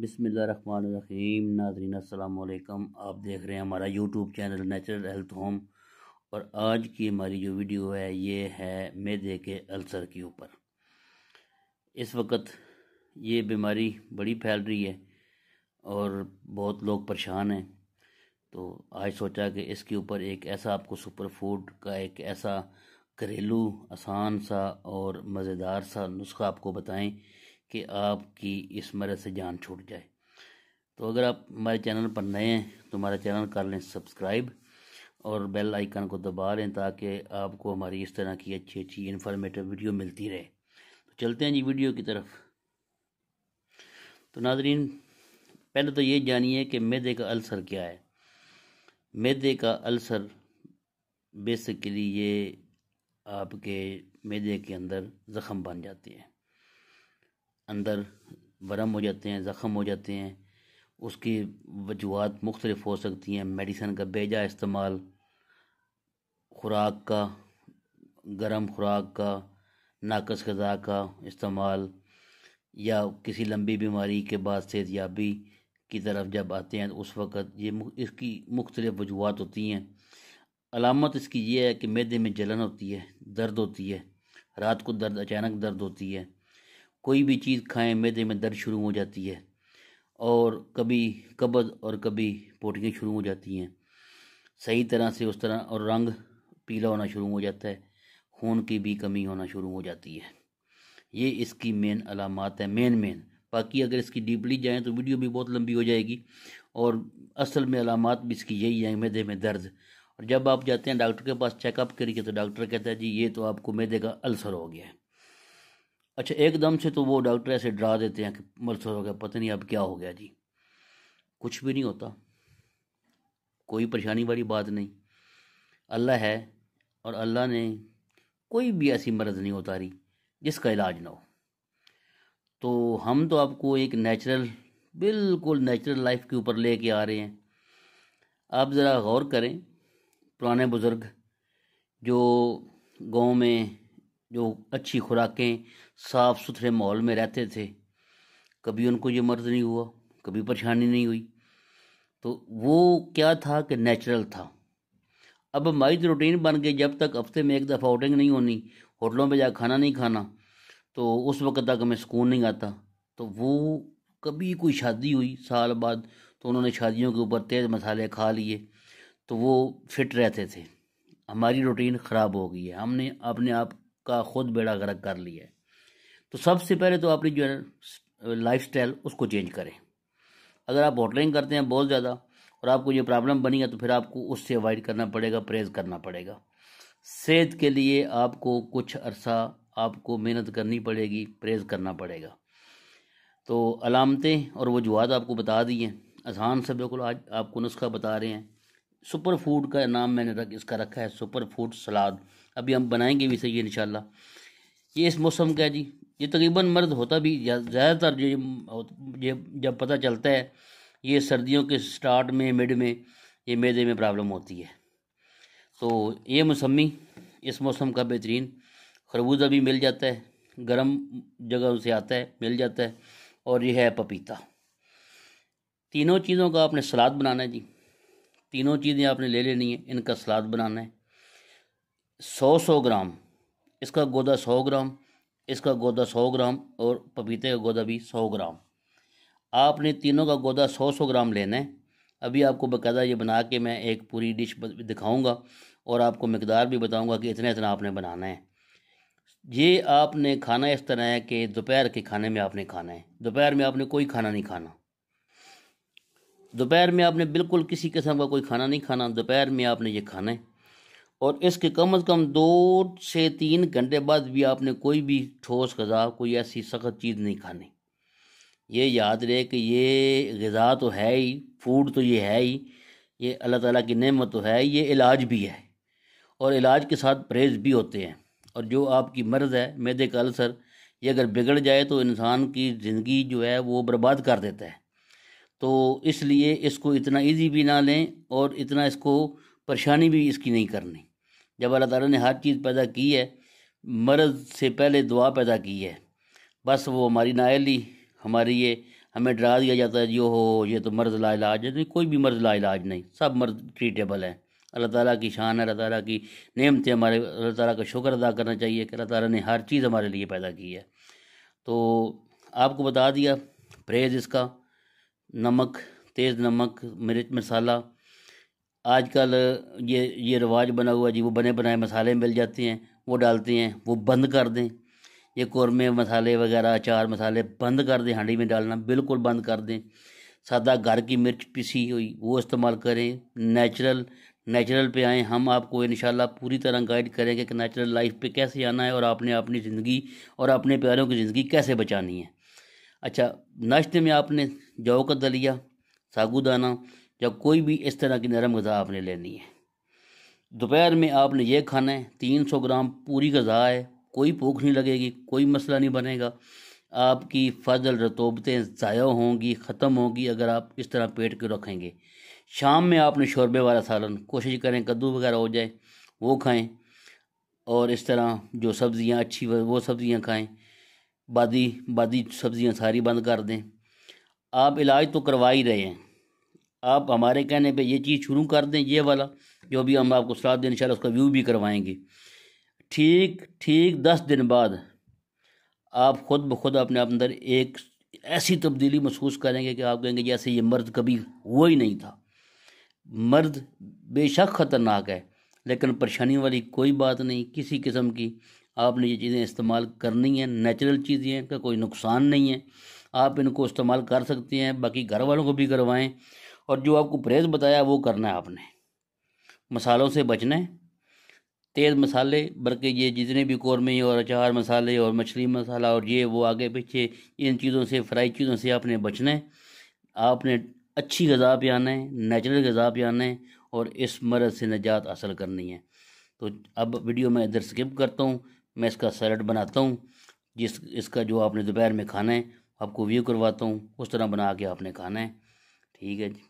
बिसमीम नाजरीन असलकम आप देख रहे हैं हमारा YouTube channel natural health home और आज की हमारी जो वीडियो है ये है मैदे के अल्सर के ऊपर इस वक्त ये बीमारी बड़ी फैल रही है और बहुत लोग परेशान हैं तो आज सोचा कि इसके ऊपर एक ऐसा आपको सुपर फूड का एक ऐसा घरेलू आसान सा और मज़ेदार सा नुस्खा आपको बताएं कि आपकी इस मरद से जान छूट जाए तो अगर आप हमारे चैनल पर नए हैं तो हमारा चैनल कर लें सब्सक्राइब और बेल आइकन को दबा लें ताकि आपको हमारी इस तरह की अच्छी अच्छी इन्फॉर्मेटिव वीडियो मिलती रहे तो चलते हैं जी वीडियो की तरफ तो नाजरीन पहले तो ये जानिए कि मैदे का अल्सर क्या है मैदे का अल्सर बेसिकली ये आपके मैदे के अंदर ज़ख़म बन जाती है अंदर वरम हो जाते हैं ज़ख़म हो जाते हैं उसकी वजूहत मुख्तलिफ हो सकती हैं मेडिसन का बेजा इस्तेमाल खुराक का गर्म खुराक का नाकस गज़ा का इस्तेमाल या किसी लंबी बीमारी के बाद सेहतियाबी की तरफ जब आते हैं तो उस वक़्त ये इसकी मुख्तलिफ वजूहत होती हैं अलामत इसकी ये है कि मैदे में जलन होती है दर्द होती है रात को दर्द अचानक दर्द होती है कोई भी चीज़ खाएं मैदे में दर्द शुरू हो जाती है और कभी कब्ज़ और कभी पोटियाँ शुरू हो जाती हैं सही तरह से उस तरह और रंग पीला होना शुरू हो जाता है खून की भी कमी होना शुरू हो जाती है ये इसकी मेन अलामत है मेन मेन बाकी अगर इसकी डीपली जाएँ तो वीडियो भी बहुत लंबी हो जाएगी और असल में अलामत भी इसकी यही है मैदे में दर्द और जब आप जाते हैं डॉक्टर के पास चेकअप करिए तो डॉक्टर कहता है जी ये तो आपको मैदे का अल्सर हो गया है अच्छा एकदम से तो वो डॉक्टर ऐसे डरा देते हैं कि मर्सर हो गया पता नहीं अब क्या हो गया जी कुछ भी नहीं होता कोई परेशानी वाली बात नहीं अल्लाह है और अल्लाह ने कोई भी ऐसी मर्ज़ नहीं उतारी जिसका इलाज ना हो तो हम तो आपको एक नेचुरल बिल्कुल नेचुरल लाइफ के ऊपर ले के आ रहे हैं आप ज़रा गौर करें पुराने बुज़ुर्ग जो गांव में जो अच्छी खुराकें साफ सुथरे माहौल में रहते थे कभी उनको ये मर्ज नहीं हुआ कभी परेशानी नहीं हुई तो वो क्या था कि नेचुरल था अब हमारी रूटीन बन गई जब तक हफ्ते में एक दफ़ा आउटिंग नहीं होनी होटलों में जा खाना नहीं खाना तो उस वक्त तक हमें सुकून नहीं आता तो वो कभी कोई शादी हुई साल बाद तो उन्होंने शादियों के ऊपर तेज़ मसाले खा लिए तो वो फिट रहते थे हमारी रूटीन ख़राब हो गई है हमने अपने आप का खुद बेड़ा गर्क कर लिया है तो सबसे पहले तो आपने जो है लाइफ स्टाइल उसको चेंज करें अगर आप होटलिंग करते हैं बहुत ज़्यादा और आपको ये प्रॉब्लम बनी है तो फिर आपको उससे अवॉइड करना पड़ेगा परहेज करना पड़ेगा सेहत के लिए आपको कुछ अरसा आपको मेहनत करनी पड़ेगी परहेज करना पड़ेगा तो अलामतें और वजूहत आपको बता दी हैं आसान से बिल्कुल आज आपको नुस्खा बता रहे हैं सुपर फूड का नाम मैंने रख इसका रखा है सुपर फूड सलाद अभी हम बनाएंगे भी सही इन ये इस मौसम का है जी ये तकरीबन मर्द होता भी ज़्यादातर जो ये जब पता चलता है ये सर्दियों के स्टार्ट में मिड में ये मैदे में प्रॉब्लम होती है तो ये मौसमी इस मौसम का बेहतरीन खरबूजा भी मिल जाता है गर्म जगह से आता है मिल जाता है और यह है पपीता तीनों चीज़ों का आपने सलाद बनाना है जी तीनों चीज़ें आपने ले लेनी है इनका सलाद बनाना है सौ सौ ग्राम इसका गोदा सौ ग्राम इसका गोदा सौ ग्राम और पपीते का गोदा भी सौ ग्राम आपने तीनों का गोदा सौ सौ ग्राम लेना है अभी आपको बाकायदा ये बना के मैं एक पूरी डिश दिखाऊंगा और आपको मकदार भी बताऊंगा कि इतना इतना आपने बनाना है ये आपने खाना इस तरह है कि दोपहर के खाने में आपने खाना है दोपहर में आपने कोई खाना नहीं खाना दोपहर में आपने बिल्कुल किसी किस्म का कोई खाना नहीं खाना दोपहर में आपने ये खाना है और इसके कम अज़ कम दो से तीन घंटे बाद भी आपने कोई भी ठोस गज़ा कोई ऐसी सख्त चीज़ नहीं खानी ये याद रहे कि ये गज़ा तो है ही फूड तो ये है ही ये अल्लाह ताला की नेमत तो है ये इलाज भी है और इलाज के साथ परहेज़ भी होते हैं और जो आपकी मर्ज़ है मैदे का अल्सर ये अगर बिगड़ जाए तो इंसान की ज़िंदगी जो है वो बर्बाद कर देता है तो इसलिए इसको इतना इजी भी ना लें और इतना इसको परेशानी भी इसकी नहीं करनी जब अल्लाह ताला ने हर चीज़ पैदा की है मर्ज़ से पहले दुआ पैदा की है बस वो हमारी नायली हमारी ये हमें डरा दिया जाता है जी हो ये तो मर्ज़ ला इलाज है नहीं कोई भी मर्ज़ ला इलाज नहीं सब मर्ज़ ट्रीटेबल है अल्लाह ताला की शान है अल्लाह ताला की नेमतें हमारे अल्लाह ताला का शुक्र अदा करना चाहिए कि अल्लाह ताला ने हर चीज़ हमारे लिए पैदा की है तो आपको बता दिया परहेज़ इसका नमक तेज़ नमक मिर्च मसाला आजकल ये ये रिवाज बना हुआ जी वो बने बनाए मसाले मिल जाते हैं वो डालते हैं वो बंद कर दें ये कौरमे मसाले वगैरह अचार मसाले बंद कर दें हांडी में डालना बिल्कुल बंद कर दें सादा घर की मिर्च पिसी हुई वो इस्तेमाल करें नेचुरल नेचुरल पे आएँ हम आपको इन पूरी तरह गाइड करेंगे कि नेचुरल लाइफ पे कैसे आना है और आपने अपनी ज़िंदगी और अपने प्यारों की ज़िंदगी कैसे बचानी है अच्छा नाश्ते में आपने जौ का दलिया सागुदाना या कोई भी इस तरह की नरम गज़ा आपने लेनी है दोपहर में आपने ये खाना है तीन सौ ग्राम पूरी गज़ा है कोई भूख नहीं लगेगी कोई मसला नहीं बनेगा आपकी फजल रतोबतें ज़ाया होंगी ख़त्म होंगी अगर आप इस तरह पेट को रखेंगे शाम में आपने शोरबे वाला सालन कोशिश करें कद्दू वगैरह हो जाए वो खाएं और इस तरह जो सब्ज़ियाँ अच्छी वो सब्ज़ियाँ खाएं बादी बादी सब्ज़ियाँ सारी बंद कर दें आप इलाज तो करवा ही रहे हैं आप हमारे कहने पे ये चीज़ शुरू कर दें ये वाला जो भी हम आपको सात दिन इन उसका व्यू भी करवाएंगे ठीक ठीक दस दिन बाद आप खुद ब खुद अपने अंदर एक ऐसी तब्दीली महसूस करेंगे कि आप कहेंगे जैसे ये मर्द कभी हुआ ही नहीं था मर्द बेशक ख़तरनाक है लेकिन परेशानी वाली कोई बात नहीं किसी किस्म की आपने ये चीज़ें इस्तेमाल करनी है नेचुरल चीज़ें का कोई नुकसान नहीं है आप इनको इस्तेमाल कर सकते हैं बाकी घर वालों को भी करवाएं और जो आपको परहेज बताया वो करना है आपने मसालों से बचना है तेज़ मसाले बल्कि ये जितने भी कौरमे और अचार मसाले और मछली मसाला और ये वो आगे पीछे इन चीज़ों से फ्राई चीज़ों से आपने बचना है आपने अच्छी गज़ा पे आना है नेचुरल गज़ा पे आना है और इस मरद से निजात हासिल करनी है तो अब वीडियो मैं इधर स्किप करता हूँ मैं इसका सैलड बनाता हूँ जिस इसका जो आपने दोपहर में खाना है आपको व्यू करवाता हूँ उस तरह बना के आपने खाना है ठीक है जी